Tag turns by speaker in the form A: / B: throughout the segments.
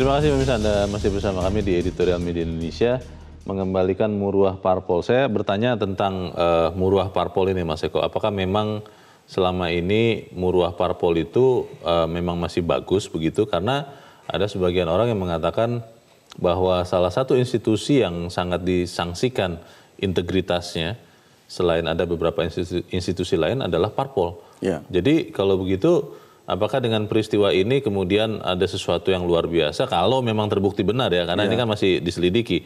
A: Terima kasih pemirsa Anda masih bersama kami di Editorial Media Indonesia mengembalikan muruah parpol. Saya bertanya tentang uh, muruah parpol ini Mas Eko, apakah memang selama ini muruah parpol itu uh, memang masih bagus begitu karena ada sebagian orang yang mengatakan bahwa salah satu institusi yang sangat disangsikan integritasnya selain ada beberapa institusi, institusi lain adalah parpol. Ya. Jadi kalau begitu Apakah dengan peristiwa ini kemudian ada sesuatu yang luar biasa kalau memang terbukti benar ya karena ya. ini iya. kan masih diselidiki.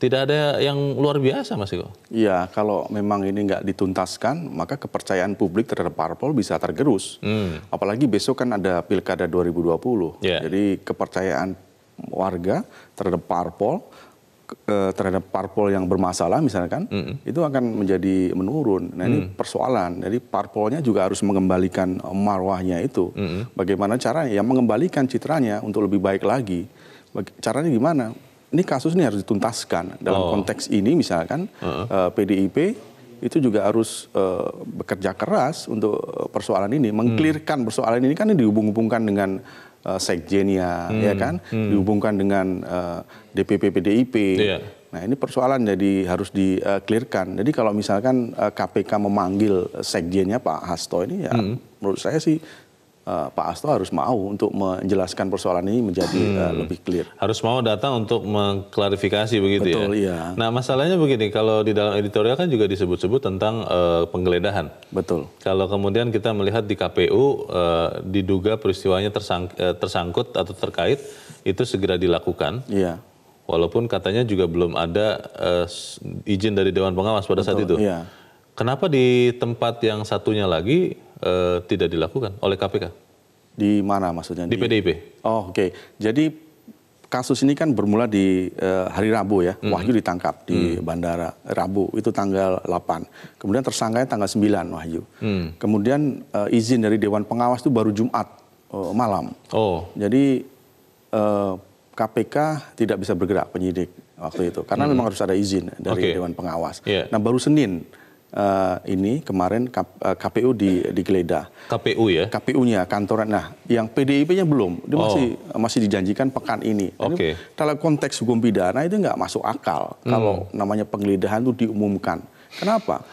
A: Tidak ada yang luar biasa Mas Iko
B: Iya, kalau memang ini nggak dituntaskan, maka kepercayaan publik terhadap parpol bisa tergerus. Hmm. Apalagi besok kan ada pilkada 2020. ya. Jadi kepercayaan warga terhadap parpol Eh, terhadap parpol yang bermasalah misalkan mm. itu akan menjadi menurun. Nah ini mm. persoalan. Jadi parpolnya juga harus mengembalikan marwahnya itu. Mm. Bagaimana caranya? Ya mengembalikan citranya untuk lebih baik lagi. Caranya gimana? Ini kasus ini harus dituntaskan dalam oh. konteks ini misalkan uh eh, PDIP itu juga harus uh, bekerja keras untuk persoalan ini, mengklirkan hmm. persoalan ini kan dihubung-hubungkan dengan uh, sekjennya hmm. ya kan hmm. dihubungkan dengan uh, eh, DPP PDIP yeah. Nah ini persoalan jadi harus di-clearkan. Eh, jadi kalau misalkan KPK memanggil sekjennya Pak Hasto ini ya hmm. menurut saya sih Eh, Pak Asto harus mau untuk menjelaskan persoalan ini menjadi eh, hmm. lebih clear.
A: Harus mau datang untuk mengklarifikasi begitu ya? Betul, ya. Iya. Nah masalahnya begini, kalau di dalam editorial kan juga disebut-sebut tentang uh, penggeledahan. Betul. Kalau kemudian kita melihat di KPU uh, diduga peristiwanya tersang, uh, tersangkut atau terkait itu segera dilakukan. Iya. Walaupun katanya juga belum ada uh, izin dari Dewan Pengawas pada Betul, saat itu. Iya. Kenapa di tempat yang satunya lagi e, tidak dilakukan oleh KPK?
B: Di mana maksudnya? Di, di PDIP. Oh, oke. Okay. Jadi kasus ini kan bermula di e, hari Rabu ya. Mm. Wahyu ditangkap di mm. bandara Rabu itu tanggal 8. Kemudian tersangkanya tanggal 9 Wahyu. Mm. Kemudian e, izin dari dewan pengawas itu baru Jumat e, malam. Oh. Jadi e, KPK tidak bisa bergerak penyidik waktu itu karena hmm. memang harus ada izin dari okay. dewan pengawas. Yeah. Nah baru Senin uh, ini kemarin KPU eh, di, digeledah. KPU ya? KPU-nya kantoran. Nah, yang PDIP-nya belum. Dia oh. masih masih dijanjikan pekan ini. Oke. Okay. Dalam konteks hukum pidana itu nggak masuk akal hmm. kalau namanya penggeledahan itu diumumkan. Kenapa?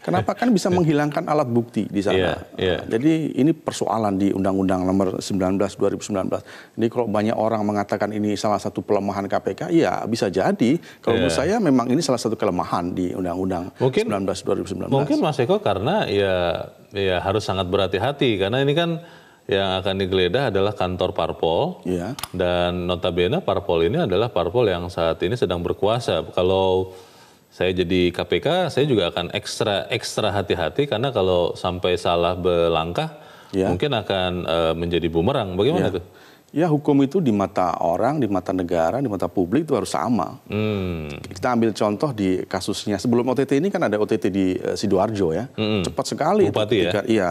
B: Kenapa kan bisa menghilangkan alat bukti di sana? Yeah, yeah. Jadi ini persoalan di Undang-Undang Nomor 19 2019. Jadi kalau banyak orang mengatakan ini salah satu pelemahan KPK, ya bisa jadi. Kalau yeah. menurut saya memang ini salah satu kelemahan di Undang-Undang 19 2019. Mungkin
A: Mas Eko karena ya ya harus sangat berhati-hati karena ini kan yang akan digeledah adalah kantor parpol yeah. dan notabene parpol ini adalah parpol yang saat ini sedang berkuasa. Kalau saya jadi KPK, saya juga akan ekstra ekstra hati-hati karena kalau sampai salah berlangkah ya. mungkin akan uh, menjadi bumerang. Bagaimana ya. tuh?
B: Ya hukum itu di mata orang, di mata negara, di mata publik itu harus sama. Hmm. Kita ambil contoh di kasusnya sebelum OTT ini kan ada OTT di uh, sidoarjo ya, hmm. cepat sekali. Bupati ya. Iya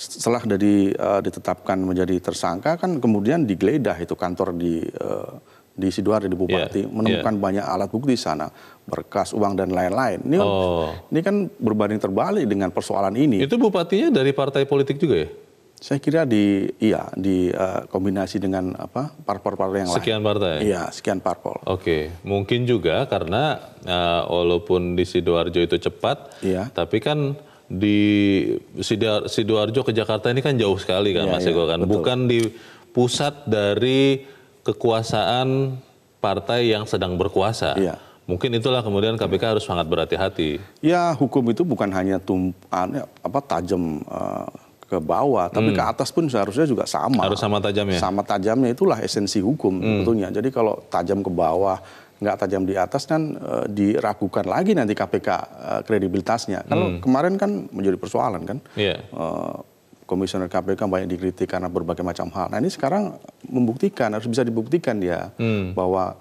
B: setelah dari uh, ditetapkan menjadi tersangka kan kemudian digeledah itu kantor di uh, di sidoarjo di bupati yeah. Iya. menemukan yeah. banyak alat bukti di sana berkas uang dan lain-lain ini, kan, oh. ini kan berbanding terbalik dengan persoalan ini
A: itu bupatinya dari partai politik juga ya saya kira di
B: iya di uh, kombinasi dengan apa parpol-parpol yang sekian lain. Sekian
A: partai. Iya,
B: sekian parpol. Oke,
A: okay. mungkin juga karena uh, walaupun di sidoarjo itu cepat, iya. tapi kan di sidoarjo ke Jakarta ini kan jauh sekali kan iya, Mas iya, Ego kan, betul. bukan di pusat dari kekuasaan partai yang sedang berkuasa. Iya. Mungkin itulah kemudian KPK harus sangat berhati-hati.
B: Ya, hukum itu bukan hanya tumpuan ya, apa tajam uh, ke bawah, tapi hmm. ke atas pun seharusnya juga sama. Harus sama tajamnya. Sama tajamnya itulah esensi hukum hmm. Jadi kalau tajam ke bawah, nggak tajam di atas kan uh, diragukan lagi nanti KPK uh, eh, kredibilitasnya. Kalau hmm. kemarin kan menjadi persoalan kan. Yeah. Iya komisioner KPK kan banyak dikritik karena berbagai macam hal. Nah ini sekarang membuktikan harus bisa dibuktikan dia hmm. bahwa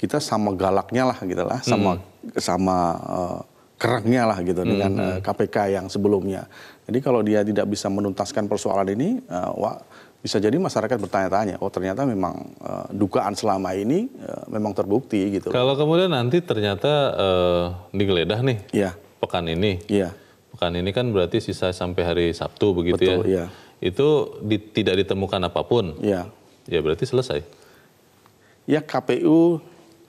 B: kita sama galaknya lah gitu lah, sama hmm. sama uh, kerangnya lah gitu hmm. dengan uh, KPK yang sebelumnya. Jadi kalau dia tidak bisa menuntaskan persoalan ini, uh, wah bisa jadi masyarakat bertanya-tanya, oh ternyata memang uh, dugaan selama ini uh, memang terbukti
A: gitu. Kalau kemudian nanti ternyata uh, digeledah nih, yeah. pekan ini. Yeah pekan ini kan berarti sisa sampai hari Sabtu begitu ya. Betul, ya. ya. Itu di, tidak ditemukan apapun. Ya. Ya berarti selesai.
B: Ya KPU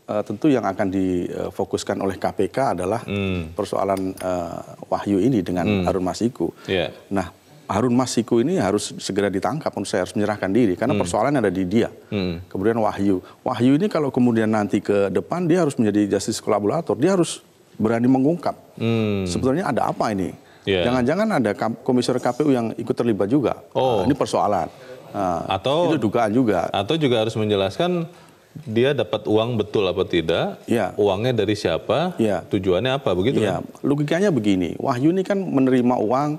B: uh, eh, tentu yang akan difokuskan eh, oleh KPK adalah hmm. persoalan uh, Wahyu ini dengan hmm. Harun Masiku. Ya. Nah Harun Masiku ini harus segera ditangkap pun saya harus menyerahkan diri karena hmm. persoalan ada di dia. Hmm. Kemudian Wahyu, Wahyu ini kalau kemudian nanti ke depan dia harus menjadi justice kolaborator, dia harus berani mengungkap hmm. sebetulnya ada apa ini. Iya. Jangan-jangan yeah. ada komisioner KPU yang ikut terlibat juga. Oh. Nah, ini persoalan.
A: Nah, atau itu dugaan juga. Atau juga harus menjelaskan dia dapat uang betul apa tidak? Yeah. Uangnya dari siapa? Yeah. Tujuannya apa? Begitu yeah. kan?
B: Logikanya begini. Wahyu ini kan menerima uang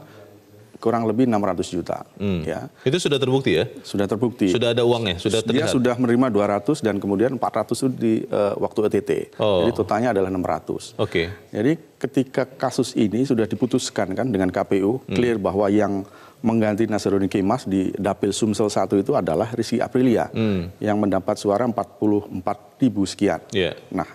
B: kurang lebih 600 juta.
A: Hmm. Ya. Itu sudah terbukti ya? Sudah terbukti. Sudah ada uangnya, sudah terlihat. Dia sudah
B: menerima 200 dan kemudian 400 itu di uh, waktu ETT. Oh. Jadi totalnya adalah 600. Oke. Okay. Jadi ketika kasus ini sudah diputuskan kan dengan KPU hmm. clear bahwa yang mengganti Nasruddin Kemas di Dapil Sumsel 1 itu adalah Rizky Aprilia hmm. yang mendapat suara 44 ribu sekian. Yeah. Nah,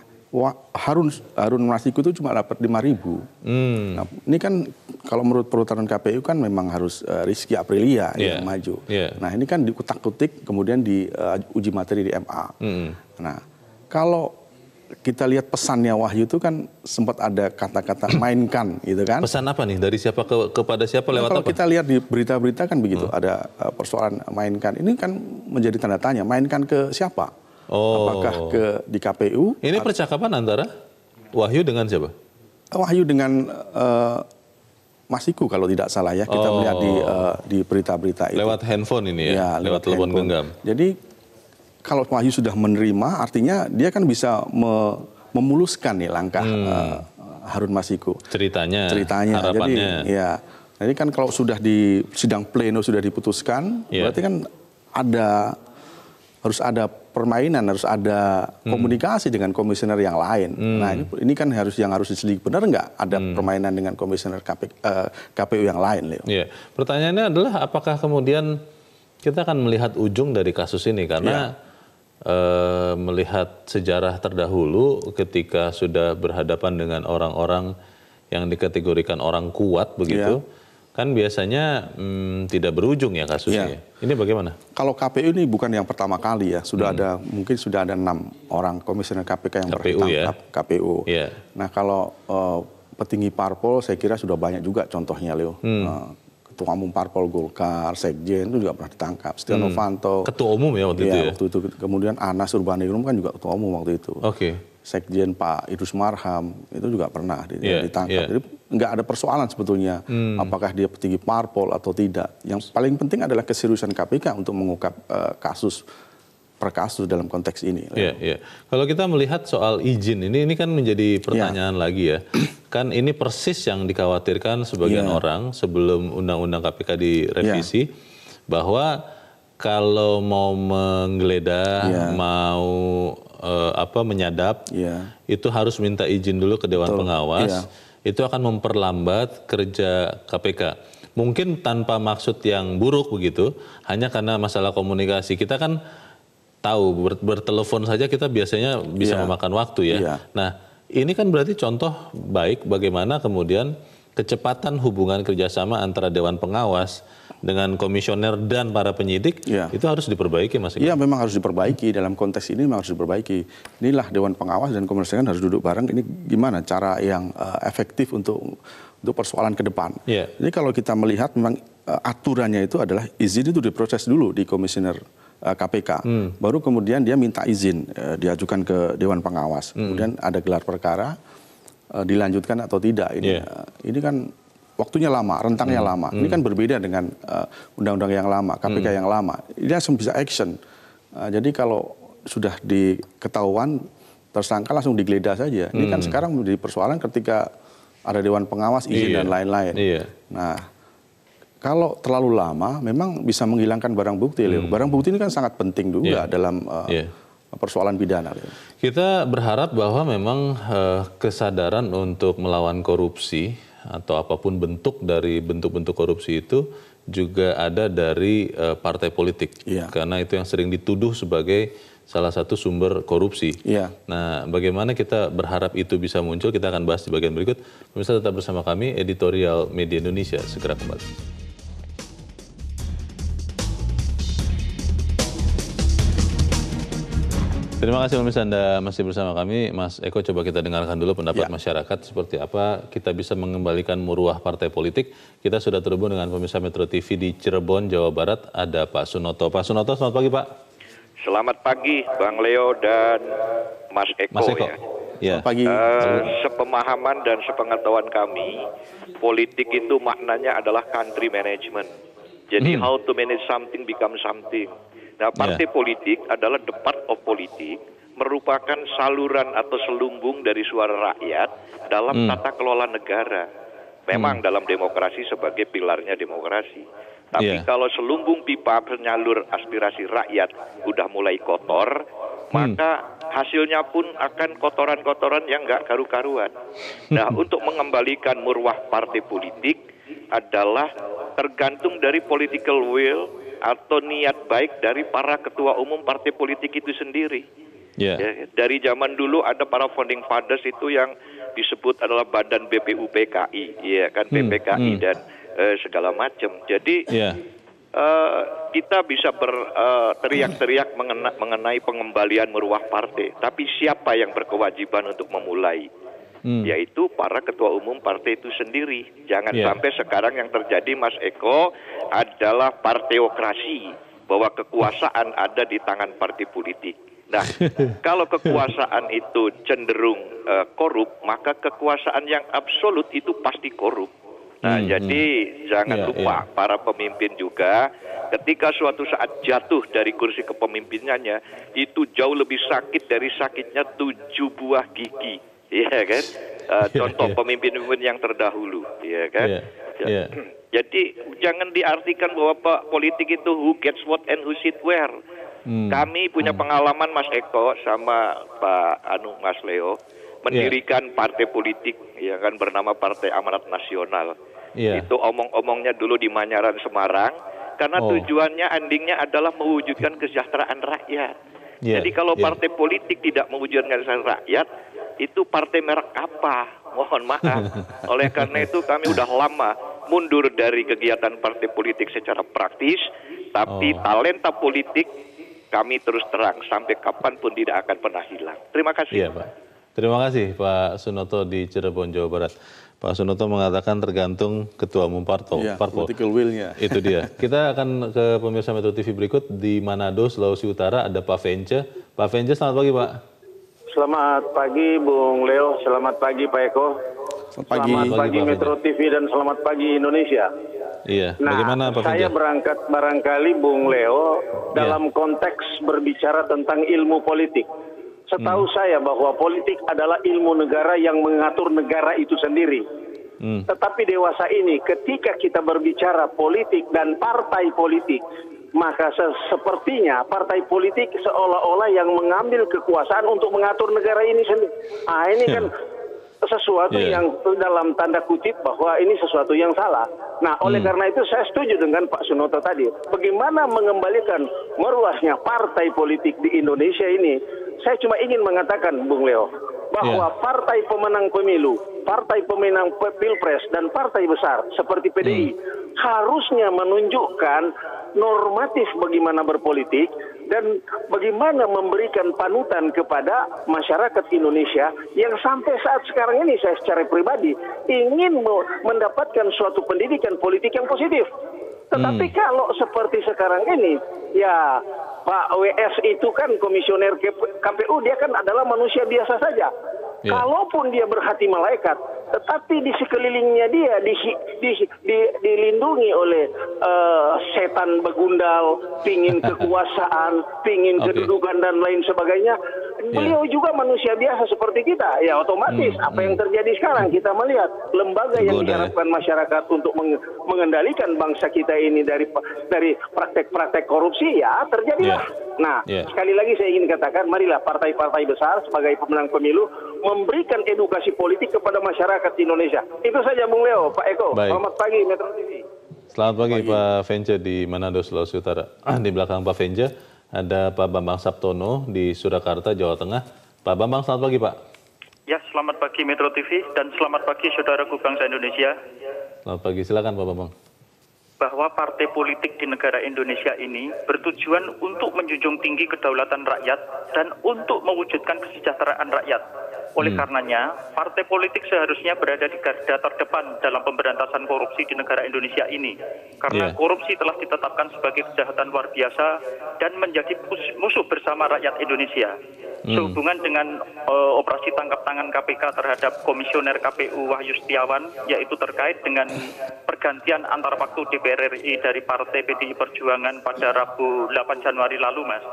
B: Harun Harun Masiku itu cuma dapat 5 ribu. Hmm. Nah, ini kan kalau menurut perutaran KPU kan memang harus uh, Rizky Aprilia yeah. yang iya. maju. Yeah. Nah ini kan kutak kutik kemudian di uh, uji materi di MA. Hmm. Nah kalau kita lihat pesannya Wahyu itu kan sempat ada kata-kata mainkan gitu kan. Pesan
A: apa nih dari siapa ke, kepada siapa nah, lewat nah, kalau apa?
B: Kalau kita lihat di berita-berita kan begitu hmm. ada uh, persoalan mainkan. Ini kan menjadi tanda tanya mainkan ke siapa?
A: Oh. Apakah ke
B: di KPU?
A: Ini percakapan antara Wahyu dengan siapa?
B: Wahyu dengan uh, eh, Masiku kalau tidak salah ya. Kita oh. melihat di uh,
A: di berita-berita itu. Lewat handphone ini ya, ya lewat, lewat telepon genggam.
B: Jadi kalau Wahyu sudah menerima, artinya dia kan bisa me memuluskan nih langkah hmm. uh, Harun Masiku.
A: Ceritanya, ceritanya. Harapannya. Jadi ya,
B: jadi kan kalau sudah di sidang pleno sudah diputuskan, yeah. berarti kan ada harus ada permainan harus ada hmm. komunikasi dengan komisioner yang lain. Hmm. Nah ini, ini kan harus yang harus diselidiki benar nggak ada hmm. permainan dengan komisioner
A: KP, eh, uh, KPU yang lain, Leo? Iya. Pertanyaannya adalah apakah kemudian kita akan melihat ujung dari kasus ini karena ya. uh, melihat sejarah terdahulu ketika sudah berhadapan dengan orang-orang yang dikategorikan orang kuat begitu. Ya kan biasanya hmm, tidak berujung ya kasusnya. Iya. Ya. Ini bagaimana?
B: Kalau KPU ini bukan yang pertama kali ya, sudah hmm. ada mungkin sudah ada enam orang komisioner KPK yang KPU bertangkap ya? KPU. Ya. Nah kalau uh, petinggi parpol saya kira sudah banyak juga contohnya Leo. Hmm. Uh, Ketua Umum Parpol Golkar, Sekjen itu juga pernah ditangkap. Setia hmm. Novanto.
A: Ketua Umum ya waktu ya, itu ya? waktu
B: itu. Kemudian Anas Urbaningrum kan juga Ketua Umum waktu itu. Oke. Okay. Sekjen Pak Idrus Marham itu juga pernah yeah, ditangkap. Yeah. Jadi nggak ada persoalan sebetulnya hmm. apakah dia petinggi parpol atau tidak. Yang paling penting adalah keseriusan KPK untuk mengungkap uh, kasus per kasus dalam konteks ini. Iya,
A: iya. Kalau kita melihat soal izin ini, ini kan menjadi iya. pertanyaan ya. lagi ya. Kan ini persis yang dikhawatirkan sebagian ya. orang sebelum Undang-Undang KPK direvisi ya. bahwa kalau mau menggeledah, ya. mau uh, apa menyadap, ya. itu harus minta izin dulu ke Dewan Betul. Pengawas. Ya itu akan memperlambat kerja KPK. Mungkin tanpa maksud yang buruk begitu, hanya karena masalah komunikasi. Kita kan tahu ber bertelepon saja kita biasanya bisa yeah. memakan waktu ya. Yeah. Nah, ini kan berarti contoh baik bagaimana kemudian kecepatan hubungan kerjasama antara Dewan Pengawas dengan komisioner dan para penyidik ya. itu harus diperbaiki mas. Iya
B: memang harus diperbaiki dalam konteks ini memang harus diperbaiki. Inilah Dewan Pengawas dan komisioner harus duduk bareng. Ini gimana cara yang uh, efektif untuk untuk persoalan ke depan. Ya. Jadi kalau kita melihat memang uh, aturannya itu adalah izin itu diproses dulu di komisioner KPK. Eh, hmm. Baru kemudian dia minta izin eh, diajukan ke Dewan Pengawas. Hmm. Kemudian ada gelar perkara Eh, dilanjutkan atau tidak ini yeah. Iya. ini kan waktunya lama rentangnya mm. lama ini hmm. kan berbeda dengan eh, undang-undang uh, yang lama KPK mm. yang lama ini langsung bisa action uh, jadi kalau sudah diketahuan tersangka langsung digeledah saja ini mm. kan hmm. sekarang menjadi persoalan ketika ada dewan pengawas izin yeah. dan lain-lain yeah. nah kalau terlalu lama memang bisa menghilangkan barang bukti hmm. barang bukti ini kan sangat penting juga yeah. dalam uh, yeah persoalan pidana.
A: Kita berharap bahwa memang eh, kesadaran untuk melawan korupsi atau apapun bentuk dari bentuk-bentuk korupsi itu juga ada dari eh, partai politik. Ya. Karena itu yang sering dituduh sebagai salah satu sumber korupsi. Ya. Nah, bagaimana kita berharap itu bisa muncul, kita akan bahas di bagian berikut. Pemirsa tetap bersama kami, editorial Media Indonesia, segera kembali. Terima kasih pemirsa Anda masih bersama kami. Mas Eko coba kita dengarkan dulu pendapat ya. masyarakat seperti apa kita bisa mengembalikan muruah partai politik. Kita sudah terhubung dengan pemirsa Metro TV di Cirebon, Jawa Barat. Ada Pak Sunoto. Pak Sunoto, selamat pagi Pak.
C: Selamat pagi Bang Leo dan Mas Eko. Mas Eko.
A: Ya. Ya. Pagi. Uh,
C: sepemahaman dan sepengetahuan kami, politik itu maknanya adalah country management. Jadi hmm. how to manage something become something. Nah, ya. partai yeah. politik adalah the of politik merupakan saluran atau selumbung dari suara rakyat dalam mm. tata kelola negara. Memang mm. dalam demokrasi sebagai pilarnya demokrasi. Tapi yeah. kalau selumbung pipa penyalur aspirasi rakyat udah mulai kotor,
A: mm. maka
C: hasilnya pun akan kotoran-kotoran yang nggak karu-karuan. Nah, untuk mengembalikan murwah partai politik adalah tergantung dari political will atau niat baik dari para ketua umum partai politik itu sendiri. Yeah. Ya, dari zaman dulu ada para founding fathers itu yang disebut adalah badan BPUPKI, ya kan BPKI hmm, hmm. dan eh, segala macam. Jadi yeah. Ya. Uh, kita bisa berteriak-teriak eh, uh, mengenai pengembalian meruah partai, tapi siapa yang berkewajiban untuk memulai? hmm. yaitu para ketua umum partai itu sendiri. Jangan yeah. sampai sekarang yang terjadi Mas Eko adalah parteokrasi bahwa kekuasaan ada di tangan partai politik. Nah, kalau kekuasaan itu cenderung uh, korup, maka kekuasaan yang absolut itu pasti korup. Nah, hmm, jadi hmm. jangan yeah, lupa yeah. para pemimpin juga ketika suatu saat jatuh dari kursi kepemimpinannya itu jauh lebih sakit dari sakitnya tujuh buah gigi. Iya kan? Uh, contoh iya. pemimpin-pemimpin yang terdahulu, ya kan?
A: Yeah. Iya, yeah.
C: Jadi jangan diartikan bahwa Pak politik itu who gets what and who sit where. Hmm. Kami punya hmm. pengalaman Mas Eko sama Pak Anu Mas Leo mendirikan yeah. partai politik ya kan bernama Partai Amanat Nasional. Yeah. Itu omong-omongnya dulu di Manyaran Semarang karena oh. tujuannya endingnya adalah mewujudkan kesejahteraan rakyat. Yeah. Jadi kalau yeah. partai politik tidak mewujudkan kesejahteraan rakyat, itu partai merek apa? Mohon maaf. Oleh karena itu kami sudah lama mundur dari kegiatan partai politik secara praktis, tapi oh. talenta politik kami terus terang sampai kapanpun tidak akan pernah hilang. Terima kasih. Iya, Pak.
A: Terima kasih Pak Sunoto di Cirebon, Jawa Barat. Pak Sunoto mengatakan tergantung ketua umum Parto. Ya, Parto. political
B: will Itu dia.
A: Kita akan ke pemirsa Metro TV berikut di Manado, Sulawesi Utara ada Pak Vence. Pak Vence, selamat pagi Pak.
D: Selamat pagi Bung Leo, selamat pagi Pak Eko.
A: Selamat pagi, selamat pagi, pagi Metro
D: TV dan selamat pagi Indonesia.
A: Iya. Nah, Bagaimana Pak Saya Finja?
D: berangkat barangkali Bung Leo dalam iya. konteks berbicara tentang ilmu politik. Setahu hmm. saya bahwa politik adalah ilmu negara yang mengatur negara itu sendiri. Hmm. Tetapi dewasa ini ketika kita berbicara politik dan partai politik, maka sepertinya partai politik seolah-olah yang mengambil kekuasaan untuk mengatur negara ini sendiri. Ah ini kan hmm. sesuatu yeah. yang dalam tanda kutip bahwa ini sesuatu yang salah. Nah, oleh hmm. karena itu saya setuju dengan Pak Sunoto tadi. Bagaimana mengembalikan meruasnya partai politik di Indonesia ini? Saya cuma ingin mengatakan, Bung Leo, bahwa yeah. partai pemenang pemilu, partai pemenang pilpres, dan partai besar seperti PDI hmm. harusnya menunjukkan normatif bagaimana berpolitik dan bagaimana memberikan panutan kepada masyarakat Indonesia yang sampai saat sekarang ini saya secara pribadi ingin mendapatkan suatu pendidikan politik yang positif. Tetapi hmm. kalau seperti sekarang ini, ya Pak WS itu kan komisioner KPU, dia kan adalah manusia biasa saja. Yeah. Kalaupun dia berhati malaikat, tetapi di sekelilingnya dia di, di, di, dilindungi oleh uh, setan begundal, pingin kekuasaan, pingin okay. kedudukan dan lain sebagainya. Iya. Beliau yeah. juga manusia biasa seperti kita, ya otomatis mm, apa mm. yang terjadi sekarang kita melihat lembaga Goda. yang diharapkan masyarakat untuk meng, mengendalikan bangsa kita ini dari dari praktek-praktek korupsi ya terjadilah. Yeah. Nah, yeah. sekali lagi saya ingin katakan, marilah partai-partai besar sebagai pemenang pemilu memberikan edukasi politik kepada masyarakat Indonesia. Itu saja Bung Leo, Pak Eko. Baik. Selamat pagi Metro TV.
A: Selamat pagi, pagi. Pak Venja di Manado, Sulawesi Utara. di belakang Pak Venja ada Pak Bambang Sabtono di Surakarta, Jawa Tengah. Pak Bambang, selamat pagi Pak.
E: Ya, selamat pagi Metro TV dan selamat pagi saudaraku bangsa Indonesia.
A: Selamat pagi, silakan Pak Bambang
E: bahwa partai politik di negara Indonesia ini bertujuan untuk menjunjung tinggi kedaulatan rakyat dan untuk mewujudkan kesejahteraan rakyat. Oleh hmm. karenanya, partai politik seharusnya berada di garda terdepan dalam pemberantasan korupsi di negara Indonesia ini. Karena yeah. korupsi telah ditetapkan sebagai kejahatan luar biasa dan menjadi musuh bersama rakyat Indonesia. Hmm. Sehubungan dengan uh, operasi tangkap tangan KPK terhadap komisioner KPU Wahyu Setiawan yaitu terkait dengan pergantian antar waktu DPR RI dari Partai PDI Perjuangan pada Rabu 8 Januari lalu, Mas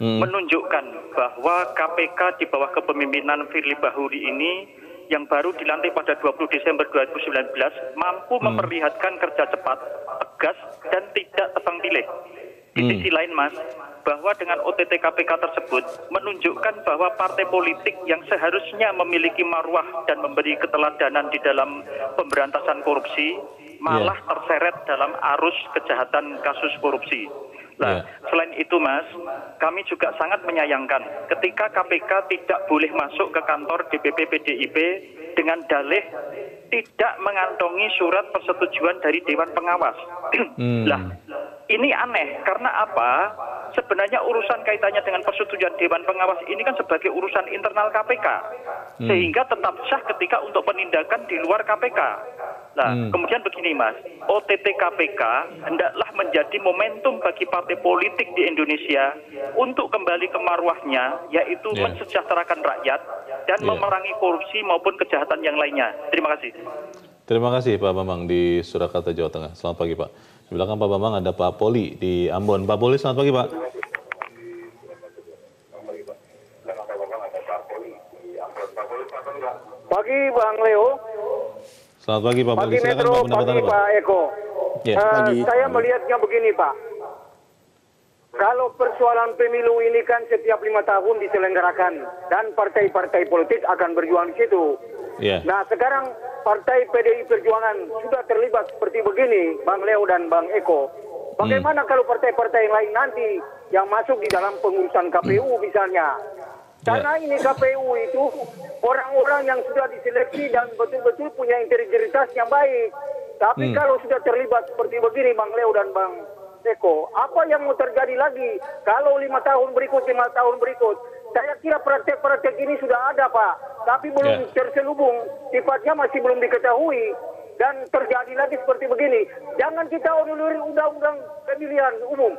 E: hmm. menunjukkan bahwa KPK di bawah kepemimpinan Firly Bahuri ini yang baru dilantik pada 20 Desember 2019 mampu hmm. memperlihatkan kerja cepat, tegas,
A: dan tidak tebang pilih. Di hmm. sisi lain, Mas, bahwa dengan OTT
E: KPK tersebut menunjukkan bahwa partai politik yang seharusnya memiliki marwah dan memberi keteladanan di dalam pemberantasan korupsi iya. malah yeah. terseret dalam arus kejahatan kasus korupsi. Nah, ya. selain itu Mas, kami juga sangat menyayangkan ketika KPK tidak boleh masuk ke kantor DPP PDIP dengan dalih tidak mengantongi surat persetujuan dari Dewan Pengawas. hmm. Lah, ini aneh karena apa? Sebenarnya urusan kaitannya dengan persetujuan Dewan Pengawas ini kan sebagai urusan internal KPK. Hmm. Sehingga tetap sah ketika untuk penindakan di luar KPK. Nah, hmm. kemudian begini Mas, OTT KPK hendaklah menjadi momentum bagi partai politik di Indonesia untuk kembali ke marwahnya, yaitu yeah. mensejahterakan rakyat dan yeah. memerangi korupsi maupun kejahatan yang lainnya. Terima kasih.
A: Terima kasih Pak Bambang di Surakarta, Jawa Tengah. Selamat pagi Pak. Di belakang Pak Bambang ada Pak Poli di Ambon. Pak Poli, selamat pagi Pak.
D: Pagi Bang Leo.
A: Selamat pagi Pak Pagi Silakan, Metro, Pak, pagi Pak, Pak Eko. Ya, Uh, pagi. Saya melihatnya
D: begini Pak. Kalau persoalan pemilu ini kan setiap lima tahun diselenggarakan dan partai-partai politik akan berjuang di situ. Yeah. Nah sekarang partai PDI Perjuangan sudah terlibat seperti begini, Bang Leo dan Bang Eko. Bagaimana hmm. kalau partai-partai yang lain nanti yang masuk di dalam pengurusan KPU hmm. misalnya? Karena ini KPU itu orang-orang yang sudah diseleksi dan betul-betul punya integritas yang baik. Tapi hmm. kalau sudah terlibat seperti begini Bang Leo dan Bang Seko, apa yang mau terjadi lagi kalau lima tahun berikut, lima tahun berikut? Saya kira praktek-praktek ini sudah ada Pak, tapi belum yeah. terselubung, sifatnya masih belum diketahui dan terjadi lagi seperti begini. Jangan kita ulur-ulur undang-undang pemilihan umum.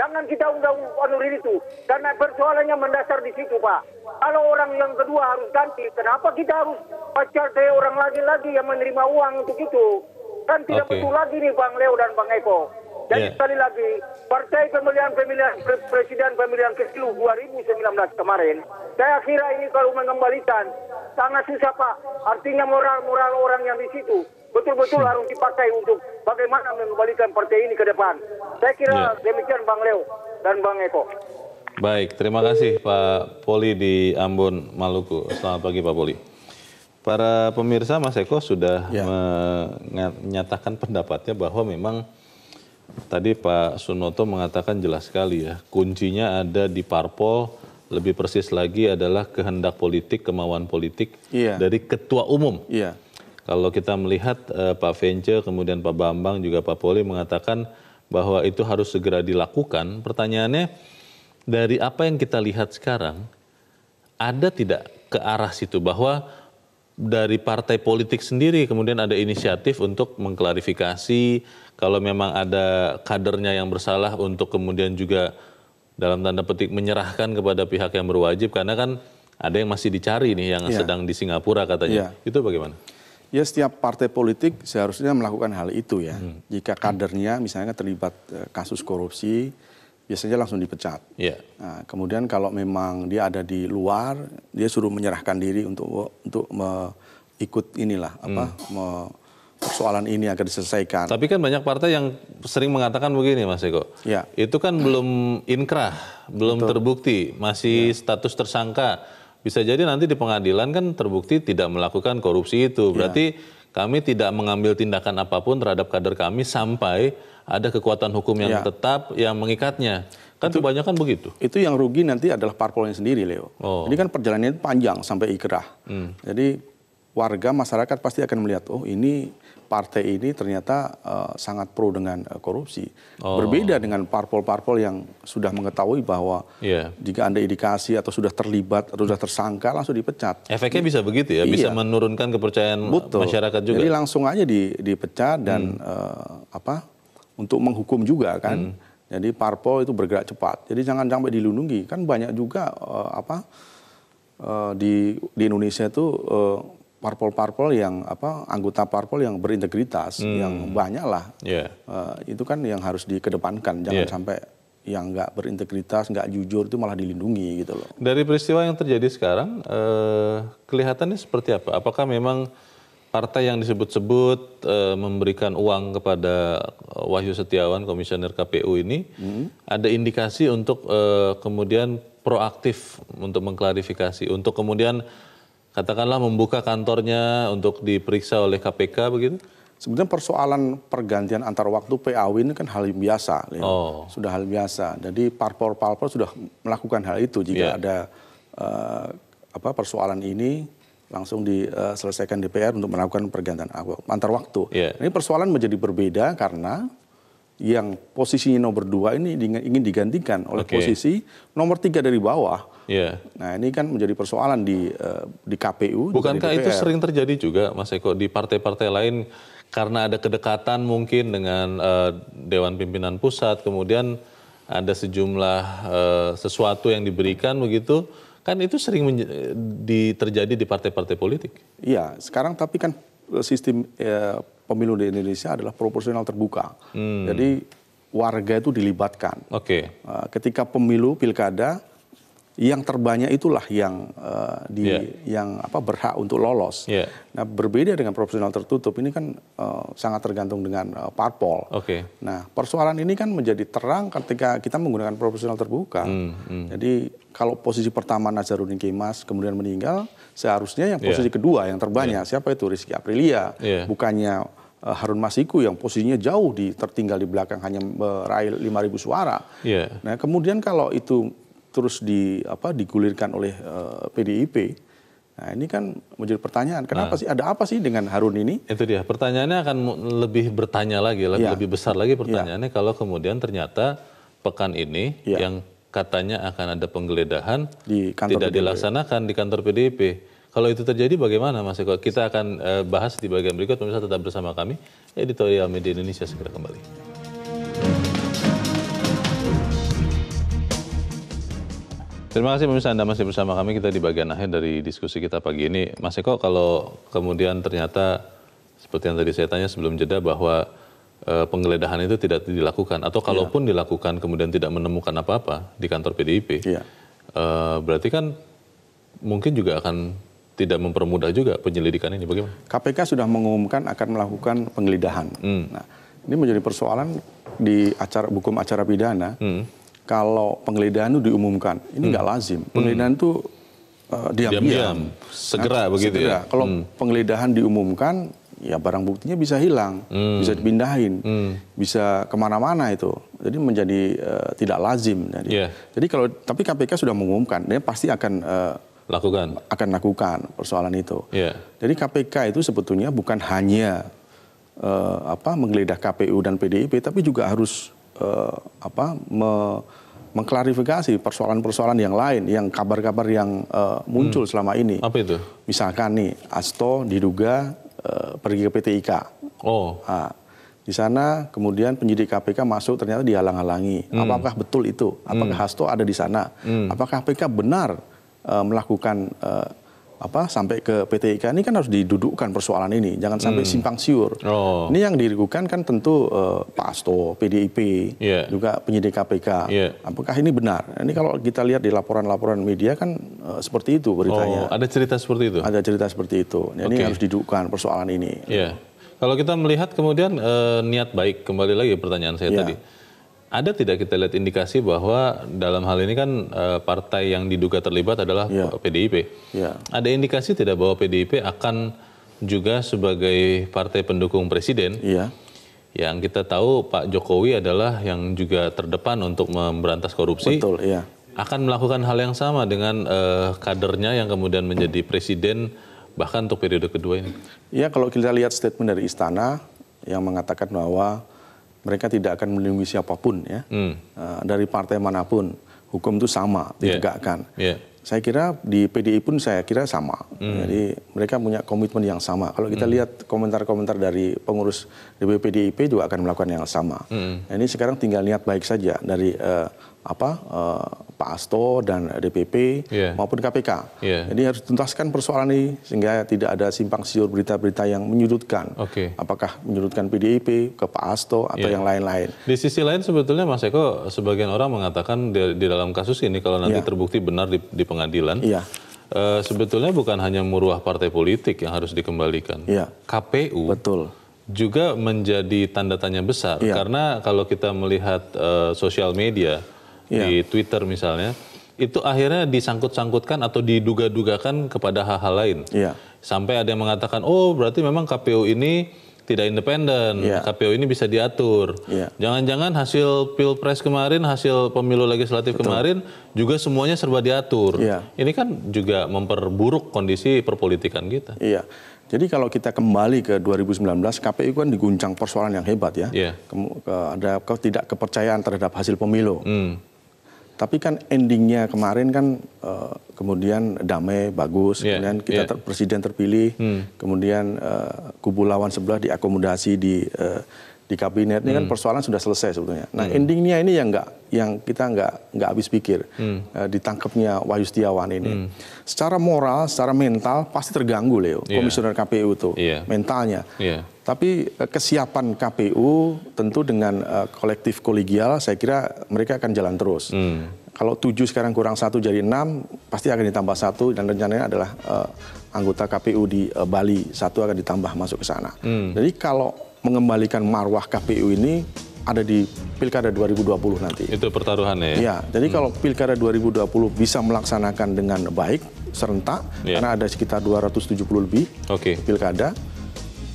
D: Jangan kita undang Anuril itu. Karena persoalannya mendasar di situ, Pak. Kalau orang yang kedua harus ganti, kenapa kita harus pacar dari orang lagi-lagi yang menerima uang untuk itu? Kan tidak okay. betul lagi nih Bang Leo dan Bang Eko. Jadi yeah. sekali lagi, Partai Pemilihan Pemilihan Pre Presiden Pemilihan Kesilu 2019 kemarin, saya kira ini kalau mengembalikan, sangat susah Pak. Artinya moral-moral orang yang di situ betul-betul hmm. harus dipakai untuk bagaimana mengembalikan partai ini ke depan. Saya kira ya. demikian Bang Leo dan Bang Eko.
A: Baik, terima kasih Pak Poli di Ambon, Maluku. Selamat pagi Pak Poli. Para pemirsa Mas Eko sudah ya. menyatakan pendapatnya bahwa memang tadi Pak Sunoto mengatakan jelas sekali ya, kuncinya ada di parpol, lebih persis lagi adalah kehendak politik, kemauan politik ya. dari ketua umum. Iya kalau kita melihat uh, Pak Vence, kemudian Pak Bambang, juga Pak Poli mengatakan bahwa itu harus segera dilakukan. Pertanyaannya, dari apa yang kita lihat sekarang, ada tidak ke arah situ bahwa dari partai politik sendiri kemudian ada inisiatif untuk mengklarifikasi kalau memang ada kadernya yang bersalah untuk kemudian juga dalam tanda petik menyerahkan kepada pihak yang berwajib karena kan ada yang masih dicari nih yang yeah. sedang di Singapura katanya.
B: Yeah. Itu bagaimana? Ya setiap partai politik seharusnya melakukan hal itu ya. Hmm. Jika kadernya misalnya terlibat eh, kasus korupsi, biasanya langsung dipecat. Yeah. Nah, kemudian kalau memang dia ada di luar, dia suruh menyerahkan diri untuk untuk me, ikut inilah apa hmm. me, persoalan ini agar
A: diselesaikan. Tapi kan banyak partai yang sering mengatakan begini, Mas Eko. Ya. Itu kan belum inkrah, belum Betul. terbukti, masih ya. status tersangka bisa jadi nanti di pengadilan kan terbukti tidak melakukan korupsi itu. Iya. Berarti yeah. kami tidak mengambil tindakan apapun terhadap kader kami sampai ada kekuatan hukum yang yeah. tetap yang mengikatnya. Kan itu, kebanyakan begitu. Itu yang rugi nanti adalah parpolnya sendiri, Leo. Oh. Ini kan perjalanannya panjang sampai
B: ikrah. Hmm. Jadi warga masyarakat pasti akan melihat, oh ini partai ini ternyata uh, sangat pro dengan uh, korupsi. Oh. Berbeda dengan parpol-parpol yang sudah mengetahui bahwa yeah. jika Anda indikasi atau sudah terlibat atau sudah tersangka langsung dipecat.
A: Efeknya bisa begitu ya, iya. bisa menurunkan kepercayaan Betul. masyarakat juga. Jadi
B: langsung aja di, dipecat dan hmm. uh, apa untuk menghukum juga kan. Hmm. Jadi parpol itu bergerak cepat. Jadi jangan sampai dilindungi. Kan banyak juga uh, apa uh, di di Indonesia itu uh, parpol-parpol yang apa anggota parpol yang berintegritas hmm. yang banyak lah yeah. uh, itu kan yang harus dikedepankan jangan yeah. sampai yang nggak berintegritas nggak jujur itu malah dilindungi gitu loh
A: dari peristiwa yang terjadi sekarang uh, kelihatannya seperti apa apakah memang partai yang disebut-sebut uh, memberikan uang kepada Wahyu Setiawan komisioner KPU ini hmm. ada indikasi untuk uh, kemudian proaktif untuk mengklarifikasi untuk kemudian katakanlah membuka kantornya untuk diperiksa oleh KPK begitu? Sebenarnya persoalan
B: pergantian antar waktu PAW ini kan hal yang biasa, ya. oh. sudah hal biasa. Jadi parpol-parpol sudah melakukan hal itu jika yeah. ada uh, apa persoalan ini langsung diselesaikan eh, DPR untuk melakukan pergantian antar waktu. Yeah. Ini persoalan menjadi berbeda karena yang posisinya nomor dua ini ingin digantikan oleh okay. posisi nomor tiga dari bawah. Yeah. Nah ini kan menjadi persoalan di eh, di KPU. Bukankah di itu sering
A: terjadi juga, Mas Eko, di partai-partai lain karena ada kedekatan mungkin dengan uh, Dewan Pimpinan Pusat, kemudian ada sejumlah uh, sesuatu yang diberikan begitu. Kan itu sering di, terjadi di partai-partai politik.
B: Iya, sekarang tapi kan sistem eh, pemilu di Indonesia adalah proporsional terbuka.
A: Hmm. Jadi
B: warga itu dilibatkan. Oke. Okay. Eh, ketika pemilu pilkada yang terbanyak itulah yang uh, di yeah. yang apa berhak untuk lolos. Yeah. Nah, berbeda dengan proporsional tertutup ini kan uh, sangat tergantung dengan uh, parpol. Oke. Okay. Nah, persoalan ini kan menjadi terang ketika kita menggunakan proporsional terbuka. Mm, mm. Jadi kalau posisi pertama Nazarudin Kemas kemudian meninggal, seharusnya yang posisi yeah. kedua yang terbanyak yeah. siapa itu Rizky Aprilia, yeah. bukannya Eh, Harun Masiku yang posisinya jauh di tertinggal di belakang hanya meraih 5000 suara. Yeah. Nah, kemudian kalau itu terus di apa digulirkan oleh uh, eh, PDIP, Nah, ini kan menjadi pertanyaan, kenapa nah, sih ada apa sih dengan Harun ini?
A: Itu dia, pertanyaannya akan lebih bertanya lagi, lebih, iya. lebih besar lagi iya. pertanyaannya ya. kalau kemudian ternyata pekan ini ya. yang katanya akan ada penggeledahan di tidak PDIP. dilaksanakan di kantor PDIP. Kalau itu terjadi bagaimana Mas Eko? Kita akan eh, bahas di bagian berikut. Pemirsa tetap bersama kami. Editorial Media Indonesia segera kembali. Terima kasih pemirsa Anda masih bersama kami kita di bagian akhir dari diskusi kita pagi ini. Mas Eko kalau kemudian ternyata seperti yang tadi saya tanya sebelum jeda bahwa eh, penggeledahan itu tidak dilakukan atau iya. kalaupun ya. dilakukan kemudian tidak menemukan apa-apa di kantor PDIP, ya. Eh, berarti kan mungkin juga akan tidak mempermudah juga penyelidikan ini bagaimana?
B: KPK sudah mengumumkan akan melakukan penggeledahan. Hmm. Nah, ini menjadi persoalan di acara hukum acara pidana. Hmm. Kalau penggeledahan itu diumumkan, ini nggak hmm. lazim. Penggeledahan hmm. itu uh, diam-diam, nah, segera nah, begitu segera. ya. Kalau hmm. penggeledahan diumumkan, ya barang buktinya bisa hilang, hmm. bisa dipindahin, hmm. bisa kemana-mana itu. Jadi menjadi uh, tidak lazim. Jadi, yeah. jadi kalau tapi KPK sudah mengumumkan, dia pasti akan uh, lakukan akan lakukan persoalan itu. Yeah. Jadi KPK itu sebetulnya bukan hanya uh, apa menggeledah KPU dan PDIP tapi juga harus uh, apa me, mengklarifikasi persoalan-persoalan yang lain yang kabar-kabar yang uh, muncul hmm. selama ini. Apa itu? Misalkan nih Asto diduga uh, pergi ke PTIK. Oh. Nah, di sana kemudian penyidik KPK masuk ternyata dihalang-halangi. Hmm. Apakah betul itu? Apakah hmm. Hasto ada di sana? Hmm. Apakah KPK benar uh, melakukan uh, apa sampai ke PT IKA ini kan harus didudukkan persoalan ini jangan sampai hmm. simpang siur oh. ini yang dirugikan kan tentu uh, Pak Asto PDIP yeah. juga penyidik KPK yeah. apakah ini benar ini kalau kita lihat di laporan-laporan media kan uh, seperti itu beritanya oh,
A: ada cerita seperti
B: itu ada cerita seperti itu nah, ini okay. harus didudukkan persoalan ini
A: yeah. kalau kita melihat kemudian uh, niat baik kembali lagi pertanyaan saya yeah. tadi ada tidak kita lihat indikasi bahwa dalam hal ini kan eh, partai yang diduga terlibat adalah yeah. PDIP. Yeah. Ada indikasi tidak bahwa PDIP akan juga sebagai partai pendukung presiden? Yeah. Yang kita tahu Pak Jokowi adalah yang juga terdepan untuk memberantas korupsi. Betul, iya. Akan melakukan hal yang sama dengan uh, kadernya yang kemudian menjadi presiden bahkan untuk periode kedua ini.
B: Ya, kalau kita lihat statement dari istana yang mengatakan bahwa mereka tidak akan melindungi siapapun ya hmm. uh, dari partai manapun. Hukum itu sama ditegakkan. Yeah. Yeah. Saya kira di PDI pun saya kira sama. Hmm. Jadi mereka punya komitmen yang sama. Kalau kita hmm. lihat komentar-komentar dari pengurus DPP PDIP juga akan melakukan yang sama. Hmm. Nah, ini sekarang tinggal lihat baik saja dari uh, apa uh, Pak Asto dan DPP yeah. maupun KPK. Yeah. Jadi harus tuntaskan persoalan ini sehingga tidak ada simpang siur berita-berita yang menyudutkan. Okay. Apakah menyudutkan PDIP ke Pak Asto atau yeah. yang lain-lain.
A: Di sisi lain sebetulnya Mas Eko sebagian orang mengatakan di, di dalam kasus ini kalau nanti yeah. terbukti benar di, di pengadilan. Yeah. Iya. Uh, sebetulnya bukan hanya muruah partai politik yang harus dikembalikan. Yeah. KPU Betul. juga menjadi tanda tanya besar ya. karena kalau kita melihat uh, sosial media yeah. di Twitter misalnya, itu akhirnya disangkut-sangkutkan atau diduga-dugakan kepada hal-hal lain. Yeah. Sampai ada yang mengatakan, oh berarti memang KPU ini tidak independen, yeah. KPU ini bisa diatur. Iya. Jangan-jangan yeah. hasil pilpres kemarin, hasil pemilu legislatif Betul. kemarin juga semuanya serba diatur. Yeah. Ini kan juga memperburuk kondisi perpolitikan kita. Iya. Jadi kalau kita
B: kembali ke 2019, KPU kan diguncang persoalan yang hebat ya. Yeah. Iya. ada ke, tidak kepercayaan terhadap hasil pemilu. Mm tapi kan endingnya kemarin kan uh, kemudian damai bagus, yeah. kemudian kita yeah. ter presiden terpilih, hmm. kemudian uh, kubu lawan sebelah diakomodasi di uh, di kabinet ini kan hmm. kan persoalan sudah selesai sebetulnya. Nah hmm. endingnya ini yang nggak yang kita nggak nggak habis pikir hmm. uh, ditangkapnya Wahyu Setiawan ini. Hmm. Secara moral, secara mental pasti terganggu Leo, yeah. komisioner KPU itu yeah. mentalnya. Yeah. Tapi eh, kesiapan KPU tentu dengan uh, kolektif kolegial, saya kira mereka akan jalan terus. Hmm. Kalau tujuh sekarang kurang satu jadi enam, pasti akan ditambah satu dan rencananya adalah uh, anggota KPU di uh, Bali satu akan ditambah masuk ke sana. Hmm. Jadi kalau mengembalikan marwah KPU ini ada di pilkada 2020 nanti.
A: Itu pertaruhannya ya? Iya,
B: jadi hmm. kalau pilkada 2020 bisa melaksanakan dengan baik, serentak, ya. karena ada sekitar 270 lebih okay. pilkada,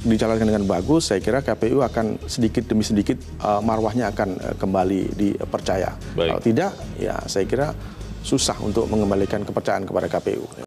B: dijalankan dengan bagus, saya kira KPU akan sedikit demi sedikit uh, marwahnya akan uh, kembali dipercaya. Baik. Kalau tidak, ya saya kira susah untuk mengembalikan kepercayaan kepada KPU.